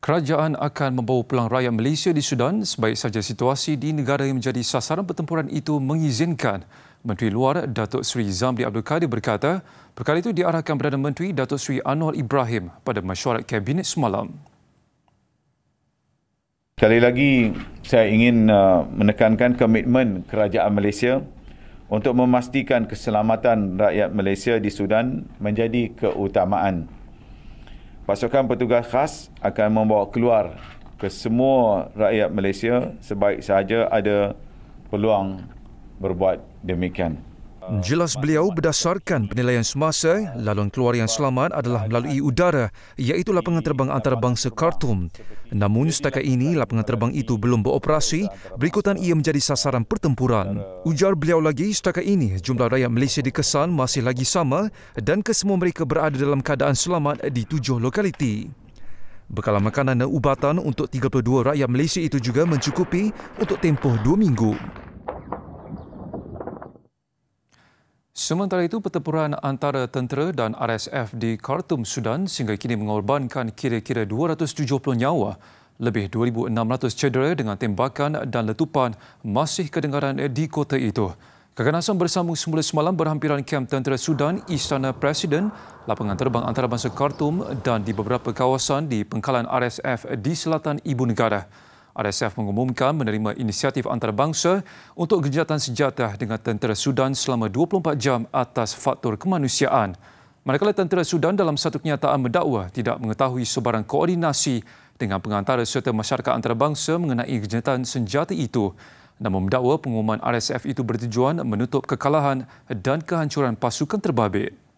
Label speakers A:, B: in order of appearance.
A: Kerajaan akan membawa pulang rakyat Malaysia di Sudan sebaik saja situasi di negara yang menjadi sasaran pertempuran itu mengizinkan. Menteri Luar Datuk Seri Zamri Abdul Kadir berkata, perkara itu diarahkan Perdana Menteri Datuk Seri Anwar Ibrahim pada mesyuarat kabinet semalam.
B: Sekali lagi, saya ingin uh, menekankan komitmen kerajaan Malaysia untuk memastikan keselamatan rakyat Malaysia di Sudan menjadi keutamaan pasukan petugas khas akan membawa keluar ke semua rakyat Malaysia sebaik sahaja ada peluang berbuat
A: demikian. Uh, jelas beliau berdasarkan penilaian semasa, laluan keluar yang selamat adalah melalui udara iaitu lapangan terbang antarabangsa Khartoum. Namun setakat ini lapangan terbang itu belum beroperasi, berikutan ia menjadi sasaran pertempuran. Ujar beliau lagi setakat ini jumlah rakyat Malaysia kesan masih lagi sama dan kesemua mereka berada dalam keadaan selamat di tujuh lokaliti. Bekalan makanan dan ubatan untuk 32 rakyat Malaysia itu juga mencukupi untuk tempoh dua minggu. Sementara itu, pertempuran antara tentera dan RSF di Khartoum, Sudan sehingga kini mengorbankan kira-kira 270 nyawa. Lebih 2,600 cedera dengan tembakan dan letupan masih kedengaran di kota itu. Keganasan bersambung semula semalam berhampiran kamp tentera Sudan, Istana Presiden, lapangan terbang antarabangsa Khartoum dan di beberapa kawasan di pengkalan RSF di selatan Ibu Negara. RSF mengumumkan menerima inisiatif antarabangsa untuk gencatan senjata dengan tentera Sudan selama 24 jam atas faktor kemanusiaan. Manakala tentera Sudan dalam satu kenyataan mendakwa tidak mengetahui sebarang koordinasi dengan pengantara serta masyarakat antarabangsa mengenai gencatan senjata itu. Namun mendakwa pengumuman RSF itu bertujuan menutup kekalahan dan kehancuran pasukan terbabit.